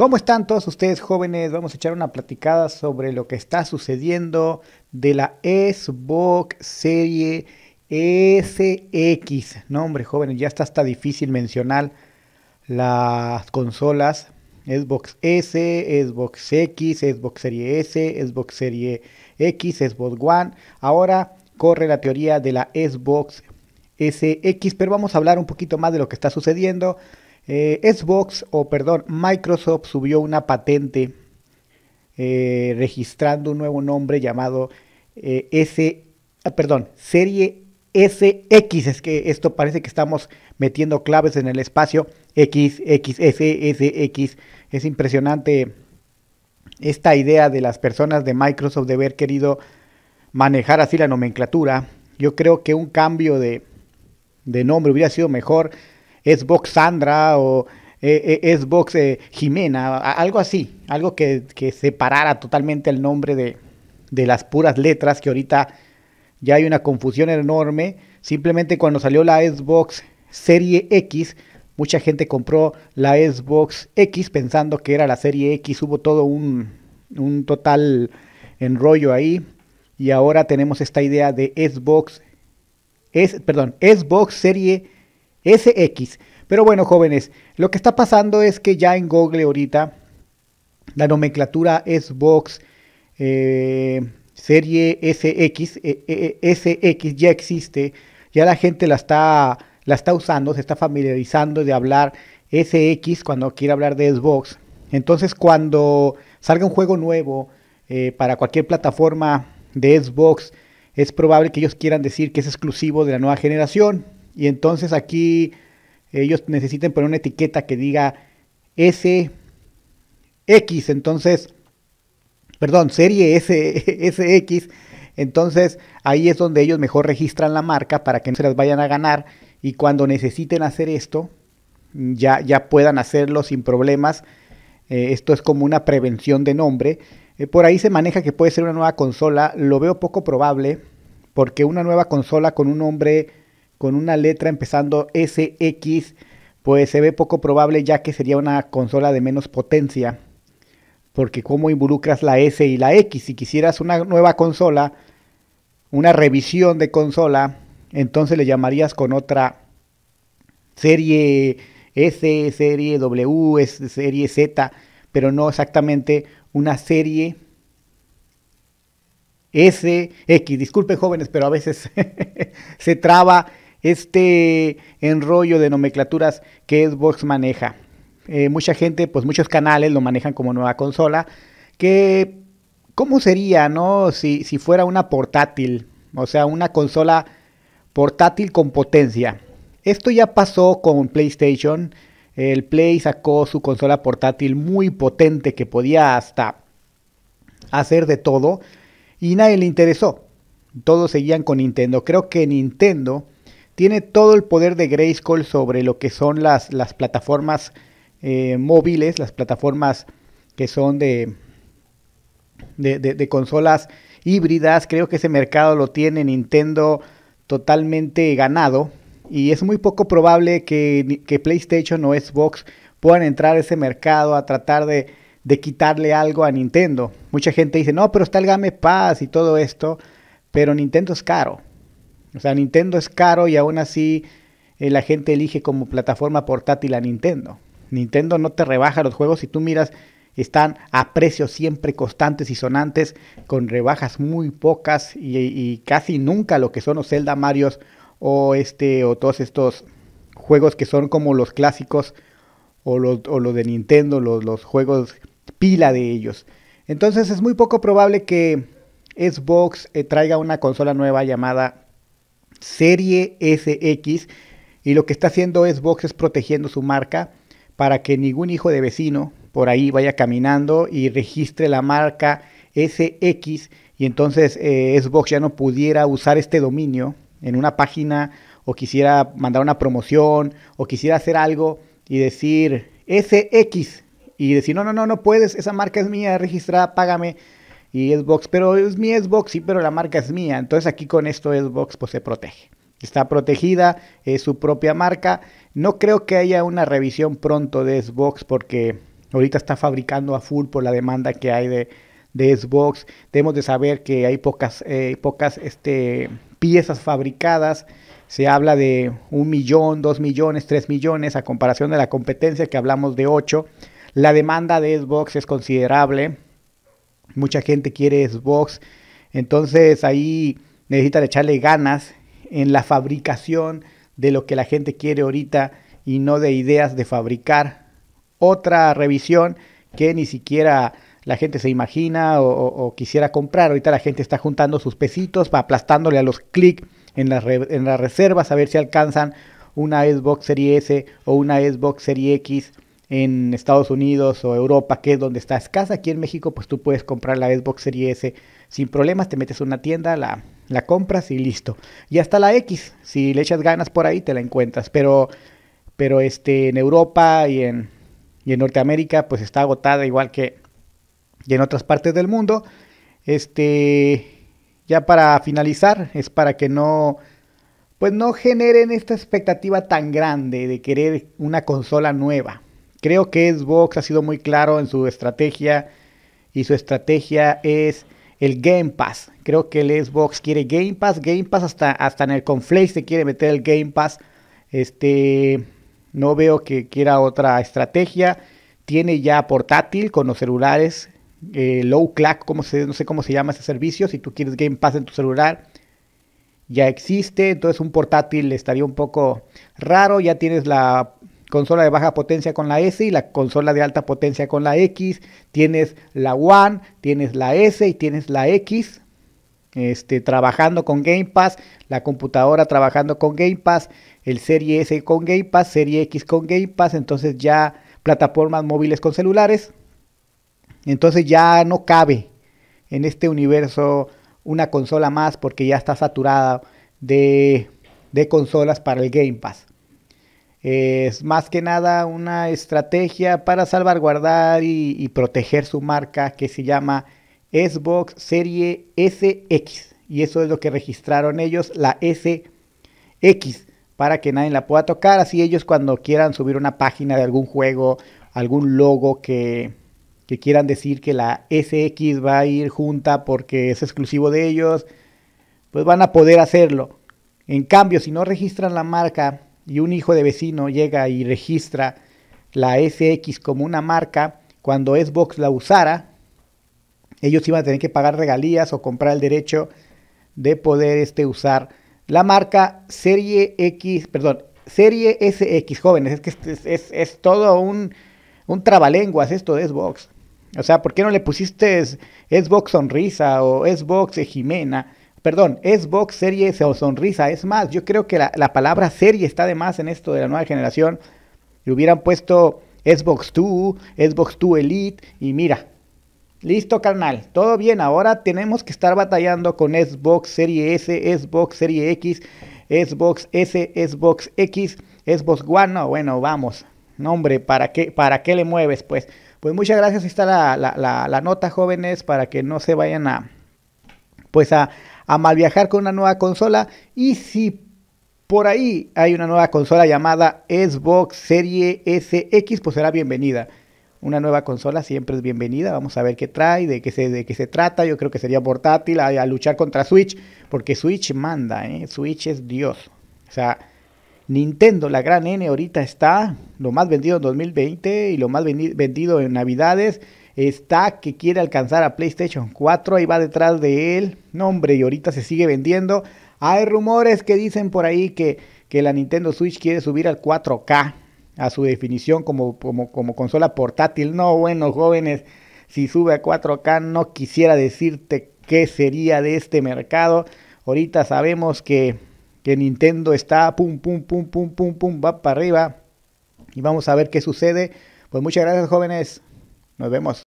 ¿Cómo están todos ustedes jóvenes? Vamos a echar una platicada sobre lo que está sucediendo de la Xbox Serie SX. No, hombre, jóvenes, ya está hasta difícil mencionar las consolas Xbox S, Xbox X, Xbox Serie S, Xbox Serie X, Xbox One. Ahora corre la teoría de la Xbox SX, pero vamos a hablar un poquito más de lo que está sucediendo. Eh, Xbox, o perdón, Microsoft subió una patente eh, registrando un nuevo nombre llamado eh, S, ah, perdón, Serie SX. Es que esto parece que estamos metiendo claves en el espacio. X, X, S, X. Es impresionante esta idea de las personas de Microsoft de haber querido manejar así la nomenclatura. Yo creo que un cambio de, de nombre hubiera sido mejor Xbox Sandra o Xbox eh, eh, eh, Jimena, algo así, algo que, separara totalmente el nombre de, de, las puras letras, que ahorita ya hay una confusión enorme. Simplemente cuando salió la Xbox Serie X, mucha gente compró la Xbox X pensando que era la Serie X, hubo todo un, un total enrollo ahí. Y ahora tenemos esta idea de Xbox, es, perdón, Xbox Serie X SX. Pero bueno, jóvenes, lo que está pasando es que ya en Google ahorita la nomenclatura Xbox eh, Serie SX, eh, eh, SX ya existe, ya la gente la está, la está usando, se está familiarizando de hablar SX cuando quiere hablar de Xbox. Entonces cuando salga un juego nuevo para cualquier plataforma de Xbox, es probable que ellos quieran decir que es exclusivo de la nueva generación y entonces aquí ellos necesiten poner una etiqueta que diga SX, entonces, perdón, serie S, SX. Entonces ahí es donde ellos mejor registran la marca para que no se las vayan a ganar y cuando necesiten hacer esto, ya, ya puedan hacerlo sin problemas. Eh, esto es como una prevención de nombre. Eh, por ahí se maneja que puede ser una nueva consola. Lo veo poco probable porque una nueva consola con un nombre con una letra empezando SX, pues se ve poco probable ya que sería una consola de menos potencia. Porque cómo involucras la S y la X. Si quisieras una nueva consola, una revisión de consola, entonces le llamarías con otra serie S, serie W, serie Z, pero no exactamente una serie S, X. Disculpen jóvenes, pero a veces se traba este enrollo de nomenclaturas que Xbox maneja. Eh, mucha gente, pues muchos canales lo manejan como nueva consola, que ¿cómo sería, no? Si, si fuera una portátil, o sea, una consola portátil con potencia. Esto ya pasó con PlayStation. El Play sacó su consola portátil muy potente que podía hasta hacer de todo y nadie le interesó. Todos seguían con Nintendo. Creo que Nintendo tiene todo el poder de Grayskull sobre lo que son las, plataformas eh, móviles, las plataformas que son de, de, consolas híbridas. Creo que ese mercado lo tiene Nintendo totalmente ganado. Y es muy poco probable que, PlayStation o Xbox puedan entrar a ese mercado a tratar de, de quitarle algo a Nintendo. Mucha gente dice, no, pero está el Game Pass y todo esto, pero Nintendo es caro. O sea, Nintendo es caro y aún así eh, la gente elige como plataforma portátil a Nintendo. Nintendo no te rebaja los juegos. Si tú miras, están a precios siempre constantes y sonantes, con rebajas muy pocas y, casi nunca lo que son los Zelda Marios o este o todos estos juegos que son como los clásicos o los, de Nintendo, los, los juegos pila de ellos. Entonces es muy poco probable que Xbox eh, traiga una consola nueva llamada serie SX y lo que está haciendo Xbox es protegiendo su marca para que ningún hijo de vecino por ahí vaya caminando y registre la marca SX y entonces eh, Xbox ya no pudiera usar este dominio en una página o quisiera mandar una promoción o quisiera hacer algo y decir SX y decir no, no, no, no puedes, esa marca es mía, registrada, págame y Xbox, pero es mi Xbox, sí, pero la marca es mía. Entonces aquí con esto Xbox pues se protege. Está protegida, es su propia marca. No creo que haya una revisión pronto de Xbox porque ahorita está fabricando a full por la demanda que hay de, de Xbox. Debemos de saber que hay pocas, eh, pocas este, piezas fabricadas. Se habla de un millón, dos millones, tres millones a comparación de la competencia que hablamos de ocho. La demanda de Xbox es considerable mucha gente quiere Xbox, entonces ahí necesitan echarle ganas en la fabricación de lo que la gente quiere ahorita y no de ideas de fabricar. Otra revisión que ni siquiera la gente se imagina o, quisiera comprar. Ahorita la gente está juntando sus pesitos, aplastándole a los clics en, las en las reservas a ver si alcanzan una Xbox Series S o una Xbox Series X en Estados Unidos o Europa, que es donde está escasa, aquí en México, pues tú puedes comprar la Xbox Series S sin problemas, te metes a una tienda, la, la compras y listo. Y hasta la X, si le echas ganas por ahí, te la encuentras. Pero, pero este, en Europa y en, Norteamérica, pues está agotada igual que y en otras partes del mundo. Este, ya para finalizar, es para que no, pues no generen esta expectativa tan grande de querer una consola nueva. Creo que Xbox ha sido muy claro en su estrategia y su estrategia es el Game Pass. Creo que el Xbox quiere Game Pass, Game Pass hasta, hasta en el Conflate se quiere meter el Game Pass. Este, no veo que quiera otra estrategia. Tiene ya portátil con los celulares, eh, low clack, no sé cómo se llama ese servicio. Si tú quieres Game Pass en tu celular, ya existe. Entonces un portátil estaría un poco raro. Ya tienes la consola de baja potencia con la S y la consola de alta potencia con la X, tienes la One, tienes la S y tienes la X. Este, trabajando con Game Pass, la computadora trabajando con Game Pass, el Serie S con Game Pass, Serie X con Game Pass, entonces ya plataformas móviles con celulares. Entonces ya no cabe en este universo una consola más porque ya está saturada de, de consolas para el Game Pass es más que nada una estrategia para salvaguardar y, y, proteger su marca que se llama Xbox Serie SX. Y eso es lo que registraron ellos, la SX, para que nadie la pueda tocar. Así ellos cuando quieran subir una página de algún juego, algún logo que, que quieran decir que la SX va a ir junta porque es exclusivo de ellos, pues van a poder hacerlo. En cambio, si no registran la marca y un hijo de vecino llega y registra la SX como una marca, cuando Xbox la usara, ellos iban a tener que pagar regalías o comprar el derecho de poder este, usar la marca Serie X, perdón, Serie SX, jóvenes, es que es, todo un, un trabalenguas esto de Xbox. O sea, ¿por qué no le pusiste Xbox Sonrisa o Xbox Jimena? perdón, Xbox Series o Sonrisa. Es más, yo creo que la, palabra serie está de más en esto de la nueva generación. Le hubieran puesto Xbox 2, Xbox 2 Elite y mira. Listo, carnal. Todo bien. Ahora tenemos que estar batallando con Xbox Series S, Xbox Series X, Xbox S, Xbox X, Xbox One. bueno, vamos. No, hombre, ¿para qué, para qué le mueves? Pues, pues muchas gracias. Ahí está la, la nota, jóvenes, para que no se vayan a, pues a, a mal viajar con una nueva consola y si por ahí hay una nueva consola llamada Xbox Serie SX, pues será bienvenida. Una nueva consola siempre es bienvenida. Vamos a ver qué trae, de qué se, de qué se trata. Yo creo que sería portátil a, luchar contra Switch, porque Switch manda, ¿eh? Switch es Dios. O sea, Nintendo, la gran N, ahorita está lo más vendido en 2020 y lo más vendido en Navidades está que quiere alcanzar a PlayStation 4, ahí va detrás de él. No, hombre, y ahorita se sigue vendiendo. Hay rumores que dicen por ahí que, la Nintendo Switch quiere subir al 4K a su definición como, como, consola portátil. No, bueno, jóvenes, si sube a 4K no quisiera decirte qué sería de este mercado. Ahorita sabemos que, que Nintendo está pum, pum, pum, pum, pum, pum, va para arriba. Y vamos a ver qué sucede. Pues muchas gracias, jóvenes. Nos vemos.